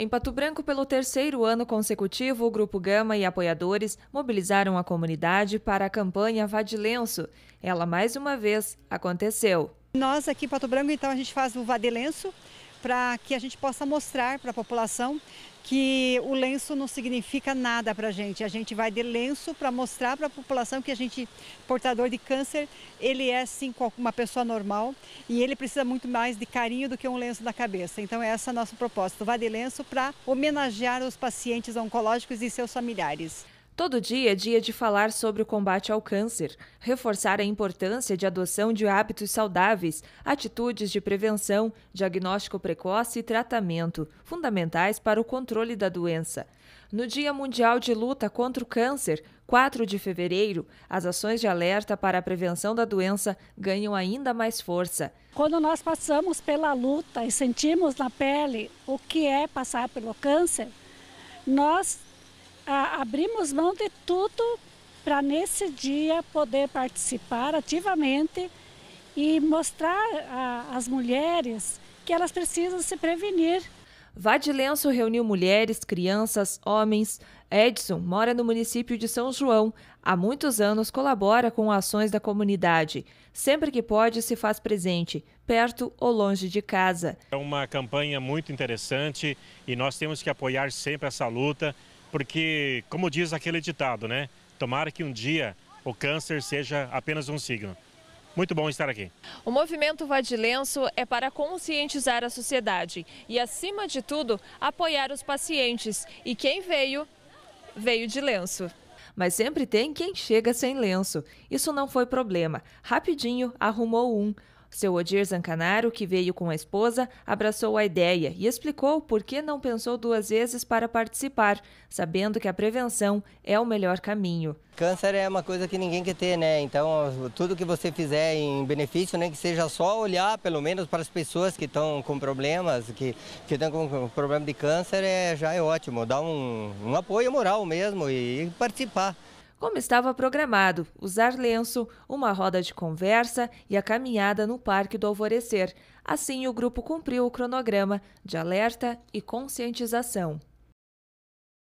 Em Pato Branco, pelo terceiro ano consecutivo, o Grupo Gama e apoiadores mobilizaram a comunidade para a campanha Lenço. Ela mais uma vez aconteceu. Nós aqui em Pato Branco, então, a gente faz o Lenço, para que a gente possa mostrar para a população que o lenço não significa nada para a gente. A gente vai de lenço para mostrar para a população que a gente, portador de câncer, ele é sim uma pessoa normal e ele precisa muito mais de carinho do que um lenço na cabeça. Então essa é a nossa proposta, Vai de lenço para homenagear os pacientes oncológicos e seus familiares. Todo dia é dia de falar sobre o combate ao câncer, reforçar a importância de adoção de hábitos saudáveis, atitudes de prevenção, diagnóstico precoce e tratamento, fundamentais para o controle da doença. No Dia Mundial de Luta contra o Câncer, 4 de fevereiro, as ações de alerta para a prevenção da doença ganham ainda mais força. Quando nós passamos pela luta e sentimos na pele o que é passar pelo câncer, nós abrimos mão de tudo para nesse dia poder participar ativamente e mostrar às mulheres que elas precisam se prevenir. Lenço reuniu mulheres, crianças, homens. Edson mora no município de São João. Há muitos anos colabora com ações da comunidade. Sempre que pode, se faz presente, perto ou longe de casa. É uma campanha muito interessante e nós temos que apoiar sempre essa luta porque, como diz aquele ditado, né? Tomara que um dia o câncer seja apenas um signo. Muito bom estar aqui. O movimento de lenço é para conscientizar a sociedade e, acima de tudo, apoiar os pacientes. E quem veio, veio de lenço. Mas sempre tem quem chega sem lenço. Isso não foi problema. Rapidinho arrumou um. Seu Odir Zancanaro, que veio com a esposa, abraçou a ideia e explicou por que não pensou duas vezes para participar, sabendo que a prevenção é o melhor caminho. Câncer é uma coisa que ninguém quer ter, né? Então, tudo que você fizer em benefício, nem né, que seja só olhar, pelo menos, para as pessoas que estão com problemas, que, que estão com problema de câncer, é, já é ótimo. Dá um, um apoio moral mesmo e, e participar como estava programado, usar lenço, uma roda de conversa e a caminhada no Parque do Alvorecer. Assim, o grupo cumpriu o cronograma de alerta e conscientização.